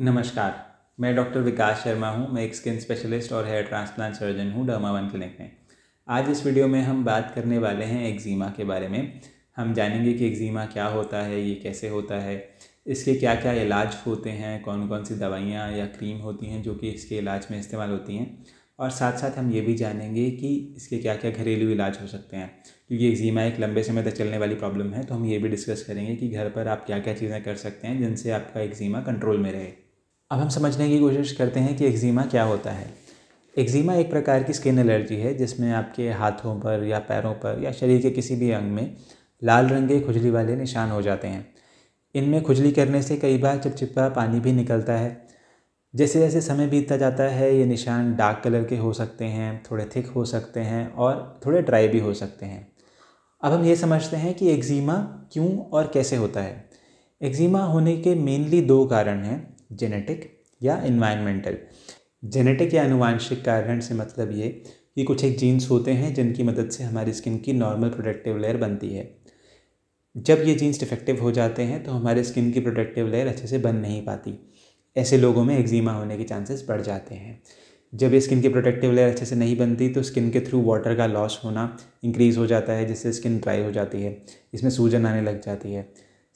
नमस्कार मैं डॉक्टर विकास शर्मा हूं मैं एक स्किन स्पेशलिस्ट और हेयर ट्रांसप्लांट सर्जन हूं डर्मा वन क्लिनिक में आज इस वीडियो में हम बात करने वाले हैं एक्जिमा के बारे में हम जानेंगे कि एक्जिमा क्या होता है ये कैसे होता है इसके क्या क्या इलाज होते हैं कौन कौन सी दवाइयाँ या क्रीम होती हैं जो कि इसके इलाज में इस्तेमाल होती हैं और साथ साथ हम ये भी जानेंगे कि इसके क्या क्या घरेलू इलाज हो सकते हैं क्योंकि एक्जीमा एक लंबे समय तक चलने वाली प्रॉब्लम है तो हम ये भी डिस्कस करेंगे कि घर पर आप क्या क्या चीज़ें कर सकते हैं जिनसे आपका एक्जीमा कंट्रोल में रहे अब हम समझने की कोशिश करते हैं कि एक्जीमा क्या होता है एक्जीमा एक प्रकार की स्किन एलर्जी है जिसमें आपके हाथों पर या पैरों पर या शरीर के किसी भी अंग में लाल रंग के खुजली वाले निशान हो जाते हैं इनमें खुजली करने से कई बार चिपचिपा पानी भी निकलता है जैसे जैसे समय बीतता जाता है ये निशान डार्क कलर के हो सकते हैं थोड़े थिक हो सकते हैं और थोड़े ड्राई भी हो सकते हैं अब हम ये समझते हैं कि एक्जिमा क्यों और कैसे होता है एक्जिमा होने के मेनली दो कारण हैं जेनेटिक या इन्वायरमेंटल जेनेटिक या अनुवांशिक कारण से मतलब ये कि कुछ एक जीन्स होते हैं जिनकी मदद से हमारी स्किन की नॉर्मल प्रोटेक्टिव लेयर बनती है जब ये जीन्स डिफेक्टिव हो जाते हैं तो हमारे स्किन की प्रोटेक्टिव लेयर अच्छे से बन नहीं पाती ऐसे लोगों में एक्जिमा होने के चांसेस बढ़ जाते हैं जब ये स्किन की प्रोटेक्टिव लेयर अच्छे से नहीं बनती तो स्किन के थ्रू वाटर का लॉस होना इंक्रीज़ हो जाता है जिससे स्किन ड्राई हो जाती है इसमें सूजन आने लग जाती है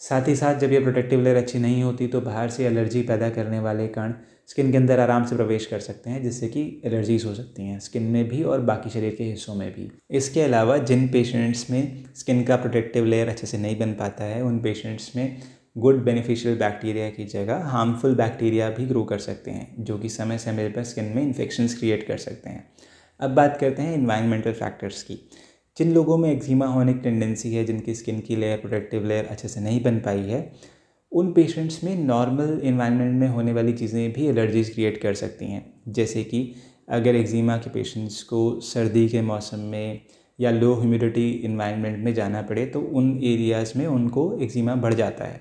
साथ ही साथ जब ये प्रोटेक्टिव लेयर अच्छी नहीं होती तो बाहर से एलर्जी पैदा करने वाले कण स्किन के अंदर आराम से प्रवेश कर सकते हैं जिससे कि एलर्जीज हो सकती हैं स्किन में भी और बाकी शरीर के हिस्सों में भी इसके अलावा जिन पेशेंट्स में स्किन का प्रोटेक्टिव लेयर अच्छे से नहीं बन पाता है उन पेशेंट्स में गुड बेनिफिशियल बैक्टीरिया की जगह हार्मफुल बैक्टीरिया भी ग्रो कर सकते हैं जो कि समय समय पर स्किन में इन्फेक्शन क्रिएट कर सकते हैं अब बात करते हैं इन्वायरमेंटल फैक्टर्स की जिन लोगों में एक्जिमा होने की टेंडेंसी है जिनकी स्किन की लेयर प्रोटेक्टिव लेयर अच्छे से नहीं बन पाई है उन पेशेंट्स में नॉर्मल इन्वायरमेंट में होने वाली चीज़ें भी एलर्जीज क्रिएट कर सकती हैं जैसे कि अगर एक्जिमा के पेशेंट्स को सर्दी के मौसम में या लो ह्यूमिडिटी इन्वायरमेंट में जाना पड़े तो उन एरियाज़ में उनको एक्जिमा बढ़ जाता है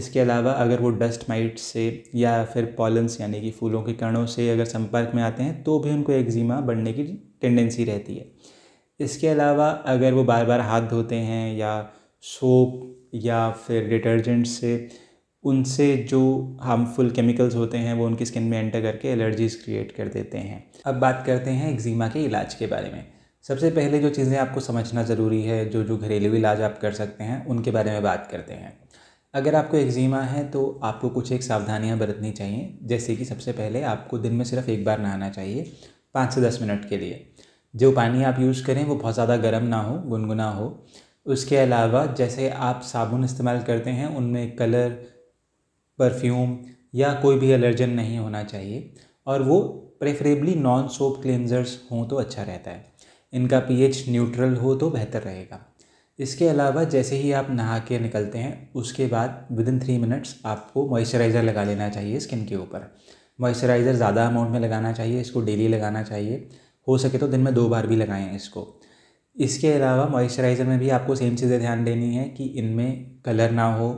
इसके अलावा अगर वो डस्ट माइट से या फिर पॉलन्स यानी कि फूलों के कणों से अगर संपर्क में आते हैं तो भी उनको एक्जिमा बढ़ने की टेंडेंसी रहती है इसके अलावा अगर वो बार बार हाथ धोते हैं या सोप या फिर डिटर्जेंट से उनसे जो हार्मफुल केमिकल्स होते हैं वो उनकी स्किन में एंटर करके एलर्जीज़ क्रिएट कर देते हैं अब बात करते हैं एक्जिमा के इलाज के बारे में सबसे पहले जो चीज़ें आपको समझना ज़रूरी है जो जो घरेलू इलाज आप कर सकते हैं उनके बारे में बात करते हैं अगर आपको एक्जिमा है तो आपको कुछ एक सावधानियाँ बरतनी चाहिए जैसे कि सबसे पहले आपको दिन में सिर्फ एक बार नहाना चाहिए पाँच से दस मिनट के लिए जो पानी आप यूज़ करें वो बहुत ज़्यादा गर्म ना हो गुनगुना हो उसके अलावा जैसे आप साबुन इस्तेमाल करते हैं उनमें कलर परफ्यूम या कोई भी एलर्जन नहीं होना चाहिए और वो प्रेफरेबली नॉन सोप क्लेंजर्स हों तो अच्छा रहता है इनका पीएच न्यूट्रल हो तो बेहतर रहेगा इसके अलावा जैसे ही आप नहा के निकलते हैं उसके बाद विद इन थ्री मिनट्स आपको मॉइस्चराइज़र लगा लेना चाहिए स्किन के ऊपर मॉइस्चराइज़र ज़्यादा अमाउंट में लगाना चाहिए इसको डेली लगाना चाहिए हो सके तो दिन में दो बार भी लगाएं इसको इसके अलावा मॉइस्चराइज़र में भी आपको सेम चीज़ें ध्यान देनी है कि इनमें कलर ना हो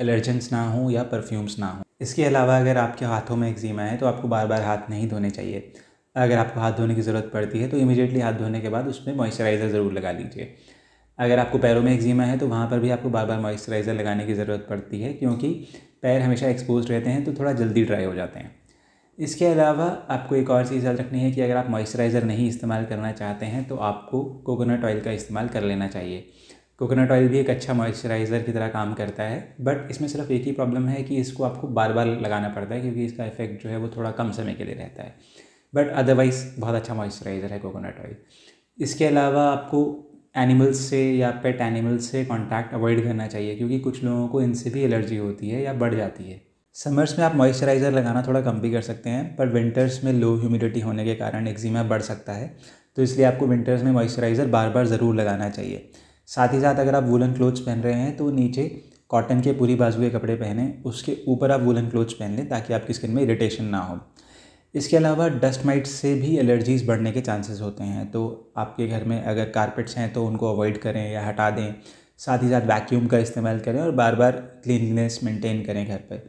एलर्जेंस ना हो या परफ्यूम्स ना हो इसके अलावा अगर आपके हाथों में एक्जीमा है तो आपको बार बार हाथ नहीं धोने चाहिए अगर आपको हाथ धोने की ज़रूरत पड़ती है तो इमीडिएटली हाथ धोने के बाद उसमें मॉइस्चराइज़र ज़रूर लगा लीजिए अगर आपको पैरों में एक्जीमा है तो वहाँ पर भी आपको बार बार मॉइस्चराइज़र लगाने की ज़रूरत पड़ती है क्योंकि पैर हमेशा एक्सपोज रहते हैं तो थोड़ा जल्दी ड्राई हो जाते हैं इसके अलावा आपको एक और चीज़ याद रखनी है कि अगर आप मॉइस्चराइज़र नहीं इस्तेमाल करना चाहते हैं तो आपको कोकोनट ऑयल का इस्तेमाल कर लेना चाहिए कोकोनट ऑयल भी एक अच्छा मॉइस्चराइज़र की तरह काम करता है बट इसमें सिर्फ एक ही प्रॉब्लम है कि इसको आपको बार बार लगाना पड़ता है क्योंकि इसका इफेक्ट जो है वो थोड़ा कम समय के लिए रहता है बट अदरवाइज़ बहुत अच्छा मॉइस्चराइज़र है कोकोनट ऑयल इसके अलावा आपको एनिमल्स से या पेट एनिमल्स से कॉन्टैक्ट अवॉइड करना चाहिए क्योंकि कुछ लोगों को इनसे भी एलर्जी होती है या बढ़ जाती है समर्स में आप मॉइस्चराइज़र लगाना थोड़ा कम भी कर सकते हैं पर विंटर्स में लो ह्यूमिडिटी होने के कारण एक्जिमा बढ़ सकता है तो इसलिए आपको विंटर्स में मॉइस्चराइज़र बार बार ज़रूर लगाना चाहिए साथ ही साथ अगर आप वूलन क्लोथ्स पहन रहे हैं तो नीचे कॉटन के पूरी बाजू के कपड़े पहने उसके ऊपर आप वूलन क्लोथ्स पहन लें ताकि आपकी स्किन में इरीटेशन ना हो इसके अलावा डस्ट माइट से भी एलर्जीज़ बढ़ने के चांसेस होते हैं तो आपके घर में अगर कारपेट्स हैं तो उनको अवॉइड करें या हटा दें साथ ही साथ वैक्यूम का इस्तेमाल करें और बार बार क्लीननेस मेंटेन करें घर पर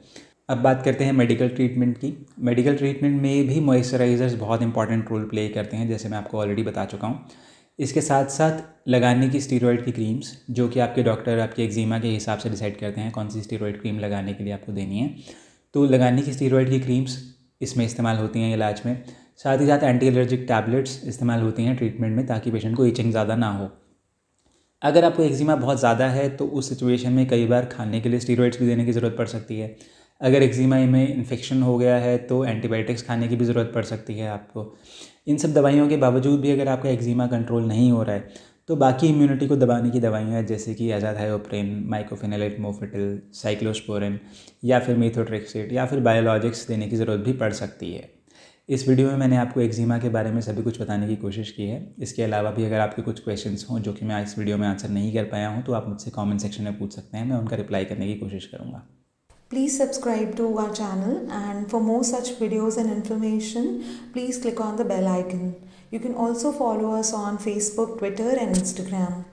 अब बात करते हैं मेडिकल ट्रीटमेंट की मेडिकल ट्रीटमेंट में भी मॉइस्चराइज़र्स बहुत इंपॉर्टेंट रोल प्ले करते हैं जैसे मैं आपको ऑलरेडी बता चुका हूँ इसके साथ साथ लगाने की स्टीरॉयड की क्रीम्स जो कि आपके डॉक्टर आपके एक्जिमा के हिसाब से डिसाइड करते हैं कौन सी स्टीरॉयड क्रीम लगाने के लिए आपको देनी है तो लगाने की स्टीरॉयड की क्रीम्स इसमें इस्तेमाल होती हैं इलाज में साथ ही साथ एंटी एलर्जिक टैबलेट्स इस्तेमाल होती हैं ट्रीटमेंट में ताकि पेशेंट को इचिंग ज़्यादा ना हो अगर आपको एक्जिमा बहुत ज़्यादा है तो उस सिचुएशन में कई बार खाने के लिए स्टीरोइड्स भी देने की ज़रूरत पड़ सकती है अगर एक्जिमा में इन्फेक्शन हो गया है तो एंटीबायोटिक्स खाने की भी ज़रूरत पड़ सकती है आपको इन सब दवाइयों के बावजूद भी अगर आपका एक्जिमा कंट्रोल नहीं हो रहा है तो बाकी इम्यूनिटी को दबाने की दवाइयाँ हैं जैसे कि आजाद हाइओप्रेन माइकोफिनेलेट मोफिटल साइक्लोस्पोरम या फिर मीथोट्रिक्सिट या फिर बायोलॉजिक्स देने की ज़रूरत भी पड़ सकती है इस वीडियो में मैंने आपको एक्जिमा के बारे में सभी कुछ बताने की कोशिश की है इसके अलावा भी अगर आपके कुछ क्वेश्चन हों जो कि मैं इस वीडियो में आंसर नहीं कर पाया हूँ तो आप मुझसे कॉमेंट सेक्शन में पूछ सकते हैं मैं उनका रिप्लाई करने की कोशिश करूँगा Please subscribe to our channel and for more such videos and information, please click on the bell icon. You can also follow us on Facebook, Twitter and Instagram.